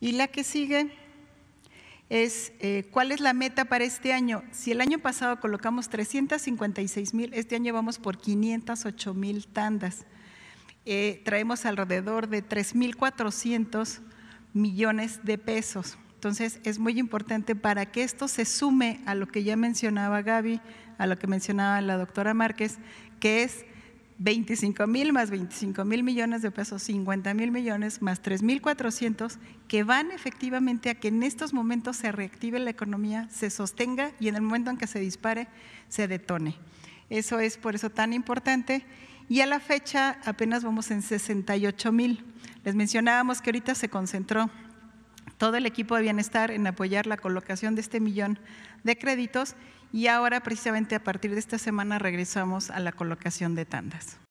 Y la que sigue es eh, cuál es la meta para este año. Si el año pasado colocamos 356 mil, este año vamos por 508 mil tandas. Eh, traemos alrededor de 3.400 millones de pesos. Entonces es muy importante para que esto se sume a lo que ya mencionaba Gaby, a lo que mencionaba la doctora Márquez, que es 25 mil más 25 mil millones de pesos, 50 mil millones más 3.400 que van efectivamente a que en estos momentos se reactive la economía, se sostenga y en el momento en que se dispare, se detone. Eso es por eso tan importante. Y a la fecha apenas vamos en 68 mil. Les mencionábamos que ahorita se concentró todo el equipo de bienestar en apoyar la colocación de este millón de créditos y ahora precisamente a partir de esta semana regresamos a la colocación de tandas.